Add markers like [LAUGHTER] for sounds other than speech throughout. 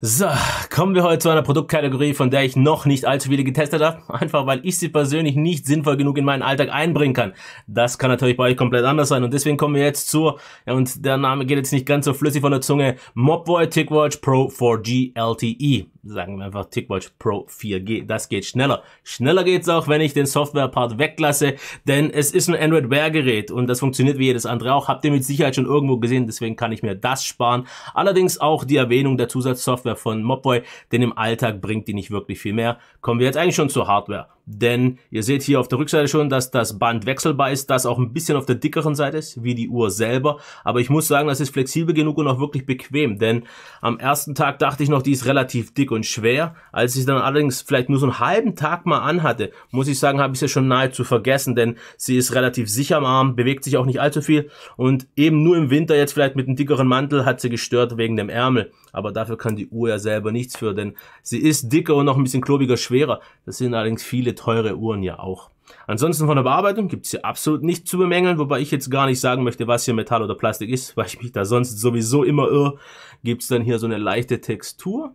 So, kommen wir heute zu einer Produktkategorie, von der ich noch nicht allzu viele getestet habe, einfach weil ich sie persönlich nicht sinnvoll genug in meinen Alltag einbringen kann. Das kann natürlich bei euch komplett anders sein und deswegen kommen wir jetzt zu, ja, und der Name geht jetzt nicht ganz so flüssig von der Zunge, Mobboy TickWatch Pro 4G LTE sagen wir einfach TickWatch Pro 4G. Das geht schneller. Schneller geht's auch, wenn ich den Software-Part weglasse, denn es ist ein Android Wear Gerät und das funktioniert wie jedes andere auch. Habt ihr mit Sicherheit schon irgendwo gesehen, deswegen kann ich mir das sparen. Allerdings auch die Erwähnung der Zusatzsoftware von Mopboy, denn im Alltag bringt die nicht wirklich viel mehr. Kommen wir jetzt eigentlich schon zur Hardware denn ihr seht hier auf der Rückseite schon, dass das Band wechselbar ist, das auch ein bisschen auf der dickeren Seite ist, wie die Uhr selber. Aber ich muss sagen, das ist flexibel genug und auch wirklich bequem, denn am ersten Tag dachte ich noch, die ist relativ dick und schwer. Als ich dann allerdings vielleicht nur so einen halben Tag mal anhatte, muss ich sagen, habe ich sie schon nahezu vergessen, denn sie ist relativ sicher am Arm, bewegt sich auch nicht allzu viel und eben nur im Winter jetzt vielleicht mit einem dickeren Mantel hat sie gestört wegen dem Ärmel. Aber dafür kann die Uhr ja selber nichts für, denn sie ist dicker und noch ein bisschen klobiger schwerer. Das sind allerdings viele teure Uhren ja auch. Ansonsten von der Bearbeitung gibt's hier absolut nichts zu bemängeln, wobei ich jetzt gar nicht sagen möchte, was hier Metall oder Plastik ist, [LAUGHS] weil ich mich da sonst sowieso immer irre. Gibt's dann hier so eine leichte Textur,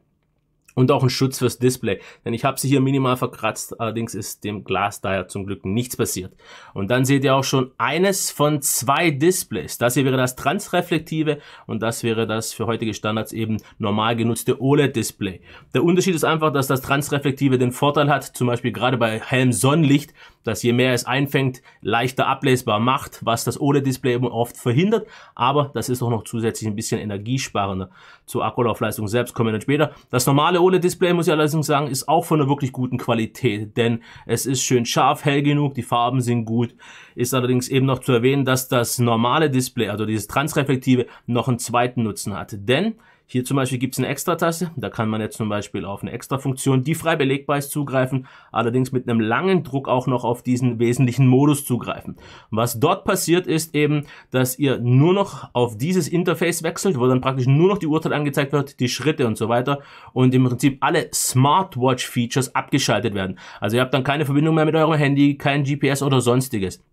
und auch ein Schutz fürs Display. Denn ich habe sie hier minimal verkratzt, allerdings ist dem Glas daher zum Glück nichts passiert. Und dann seht ihr auch schon eines von zwei Displays. Das hier wäre das transreflektive und das wäre das für heutige Standards eben normal genutzte OLED-Display. Der Unterschied ist einfach, dass das transreflektive den Vorteil hat, zum Beispiel gerade bei hellem Sonnenlicht, dass je mehr es einfängt, leichter ablesbar macht, was das OLED-Display eben oft verhindert. Aber das ist auch noch zusätzlich ein bisschen energiesparender. Zur Akkulaufleistung selbst kommen wir dann später. Das normale OLED-Display, muss ich allerdings sagen, ist auch von einer wirklich guten Qualität, denn es ist schön scharf, hell genug, die Farben sind gut. Ist allerdings eben noch zu erwähnen, dass das normale Display, also dieses transreflektive, noch einen zweiten Nutzen hat, denn hier zum Beispiel gibt es eine Extrataste, da kann man jetzt zum Beispiel auf eine Extra-Funktion, die frei belegbar ist, zugreifen, allerdings mit einem langen Druck auch noch auf diesen wesentlichen Modus zugreifen. Was dort passiert ist eben, dass ihr nur noch auf dieses Interface wechselt, wo dann praktisch nur noch die Uhrzeit angezeigt wird, die Schritte und so weiter und im Prinzip alle Smartwatch-Features abgeschaltet werden. Also ihr habt dann keine Verbindung mehr mit eurem Handy, kein GPS oder sonstiges.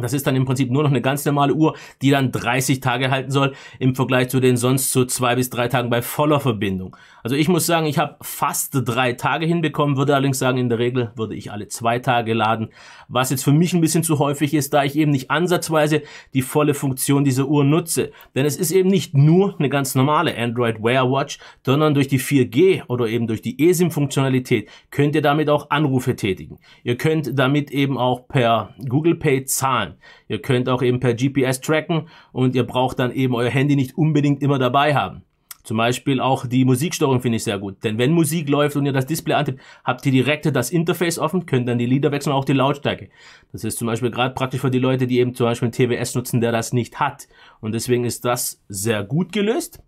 Das ist dann im Prinzip nur noch eine ganz normale Uhr, die dann 30 Tage halten soll im Vergleich zu den sonst so zwei bis drei Tagen bei voller Verbindung. Also ich muss sagen, ich habe fast drei Tage hinbekommen, würde allerdings sagen, in der Regel würde ich alle zwei Tage laden, was jetzt für mich ein bisschen zu häufig ist, da ich eben nicht ansatzweise die volle Funktion dieser Uhr nutze. Denn es ist eben nicht nur eine ganz normale Android Wear Watch, sondern durch die 4G oder eben durch die eSIM-Funktionalität könnt ihr damit auch Anrufe tätigen. Ihr könnt damit eben auch per Google Pay zahlen bezahlen. Ihr könnt auch eben per GPS tracken und ihr braucht dann eben euer Handy nicht unbedingt immer dabei haben. Zum Beispiel auch die Musiksteuerung finde ich sehr gut. Denn wenn Musik läuft und ihr das Display antippt, habt ihr direkt das Interface offen, könnt dann die Lieder wechseln, und auch die Lautstärke. Das ist zum Beispiel gerade praktisch für die Leute, die eben zum Beispiel einen TWS nutzen, der das nicht hat. Und deswegen ist das sehr gut gelöst.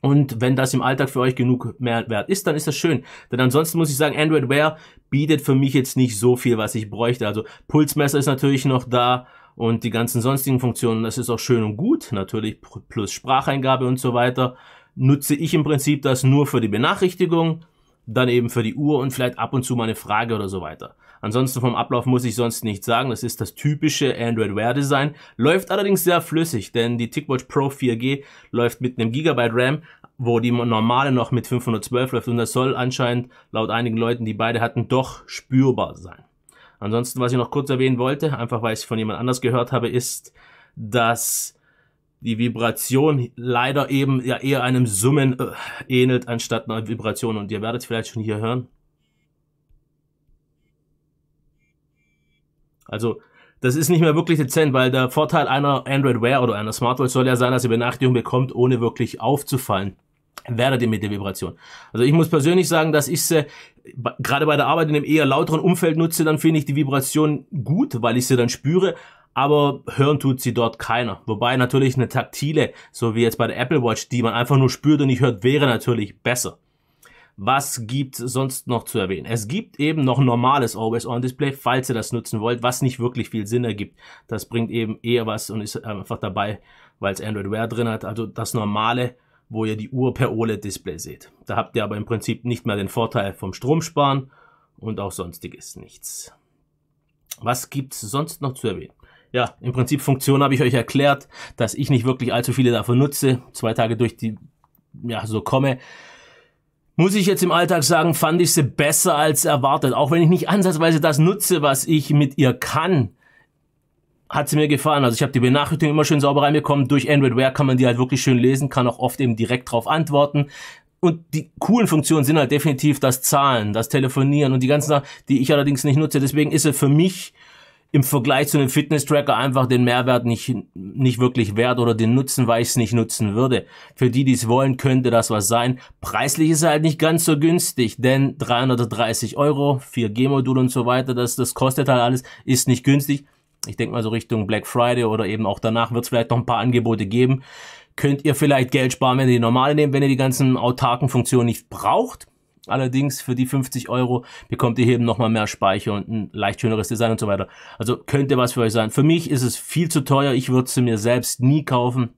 Und wenn das im Alltag für euch genug Mehrwert ist, dann ist das schön. Denn ansonsten muss ich sagen, Android Wear bietet für mich jetzt nicht so viel, was ich bräuchte. Also Pulsmesser ist natürlich noch da und die ganzen sonstigen Funktionen, das ist auch schön und gut. Natürlich plus Spracheingabe und so weiter. Nutze ich im Prinzip das nur für die Benachrichtigung dann eben für die Uhr und vielleicht ab und zu mal eine Frage oder so weiter. Ansonsten vom Ablauf muss ich sonst nichts sagen. Das ist das typische Android Wear Design. Läuft allerdings sehr flüssig, denn die TicWatch Pro 4G läuft mit einem Gigabyte RAM, wo die normale noch mit 512 läuft. Und das soll anscheinend laut einigen Leuten, die beide hatten, doch spürbar sein. Ansonsten, was ich noch kurz erwähnen wollte, einfach weil ich es von jemand anders gehört habe, ist, dass die Vibration leider eben ja eher einem Summen äh, ähnelt anstatt einer Vibration. Und ihr werdet vielleicht schon hier hören. Also das ist nicht mehr wirklich dezent, weil der Vorteil einer Android Wear oder einer Smartwatch soll ja sein, dass ihr Benachrichtigungen bekommt, ohne wirklich aufzufallen. Werdet ihr mit der Vibration. Also ich muss persönlich sagen, dass ich sie äh, gerade bei der Arbeit in einem eher lauteren Umfeld nutze, dann finde ich die Vibration gut, weil ich sie dann spüre aber hören tut sie dort keiner. Wobei natürlich eine taktile, so wie jetzt bei der Apple Watch, die man einfach nur spürt und nicht hört, wäre natürlich besser. Was gibt sonst noch zu erwähnen? Es gibt eben noch ein normales Always-On-Display, falls ihr das nutzen wollt, was nicht wirklich viel Sinn ergibt. Das bringt eben eher was und ist einfach dabei, weil es Android Wear drin hat. Also das normale, wo ihr die Uhr per OLED-Display seht. Da habt ihr aber im Prinzip nicht mehr den Vorteil vom Stromsparen und auch sonstiges nichts. Was gibt's sonst noch zu erwähnen? ja, im Prinzip Funktion habe ich euch erklärt, dass ich nicht wirklich allzu viele davon nutze. Zwei Tage durch die, ja, so komme. Muss ich jetzt im Alltag sagen, fand ich sie besser als erwartet. Auch wenn ich nicht ansatzweise das nutze, was ich mit ihr kann, hat sie mir gefallen. Also ich habe die Benachrichtigung immer schön sauber reinbekommen. Durch Android Wear kann man die halt wirklich schön lesen, kann auch oft eben direkt drauf antworten. Und die coolen Funktionen sind halt definitiv das Zahlen, das Telefonieren und die ganzen Sachen, die ich allerdings nicht nutze. Deswegen ist sie für mich im Vergleich zu einem Fitness-Tracker einfach den Mehrwert nicht, nicht wirklich wert oder den Nutzen, weil ich es nicht nutzen würde. Für die, die es wollen, könnte das was sein. Preislich ist er halt nicht ganz so günstig, denn 330 Euro, 4G-Modul und so weiter, das, das kostet halt alles, ist nicht günstig. Ich denke mal so Richtung Black Friday oder eben auch danach wird es vielleicht noch ein paar Angebote geben. Könnt ihr vielleicht Geld sparen, wenn ihr die normale nehmt, wenn ihr die ganzen autarken Funktionen nicht braucht Allerdings für die 50 Euro bekommt ihr hier eben nochmal mehr Speicher und ein leicht schöneres Design und so weiter. Also könnte was für euch sein. Für mich ist es viel zu teuer. Ich würde es mir selbst nie kaufen.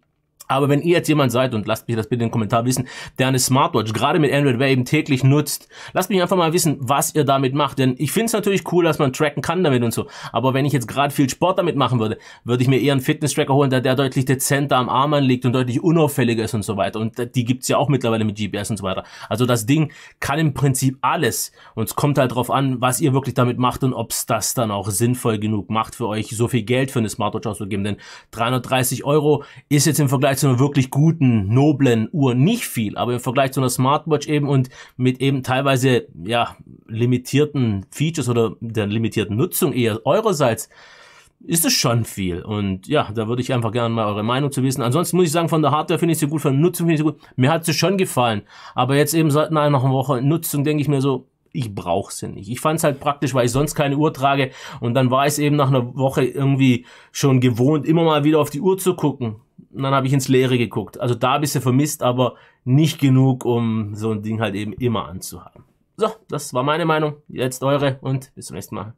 Aber wenn ihr jetzt jemand seid, und lasst mich das bitte in den Kommentaren wissen, der eine Smartwatch gerade mit Android Wear eben täglich nutzt, lasst mich einfach mal wissen, was ihr damit macht. Denn ich finde es natürlich cool, dass man tracken kann damit und so. Aber wenn ich jetzt gerade viel Sport damit machen würde, würde ich mir eher einen Fitness-Tracker holen, der, der deutlich dezenter am Arm anliegt und deutlich unauffälliger ist und so weiter. Und äh, die gibt's ja auch mittlerweile mit GPS und so weiter. Also das Ding kann im Prinzip alles. Und es kommt halt drauf an, was ihr wirklich damit macht und ob's das dann auch sinnvoll genug macht für euch, so viel Geld für eine Smartwatch auszugeben. Denn 330 Euro ist jetzt im Vergleich zu einer wirklich guten, noblen Uhr nicht viel, aber im Vergleich zu einer Smartwatch eben und mit eben teilweise ja limitierten Features oder der limitierten Nutzung eher eurerseits ist es schon viel. Und ja, da würde ich einfach gerne mal eure Meinung zu wissen. Ansonsten muss ich sagen, von der Hardware finde ich sie gut, von der Nutzung finde ich sie gut. Mir hat sie schon gefallen. Aber jetzt eben seit einer Woche Nutzung denke ich mir so, ich brauche sie nicht. Ich fand es halt praktisch, weil ich sonst keine Uhr trage. Und dann war ich eben nach einer Woche irgendwie schon gewohnt, immer mal wieder auf die Uhr zu gucken. Und dann habe ich ins Leere geguckt. Also da bist du vermisst, aber nicht genug, um so ein Ding halt eben immer anzuhaben. So, das war meine Meinung. Jetzt eure und bis zum nächsten Mal.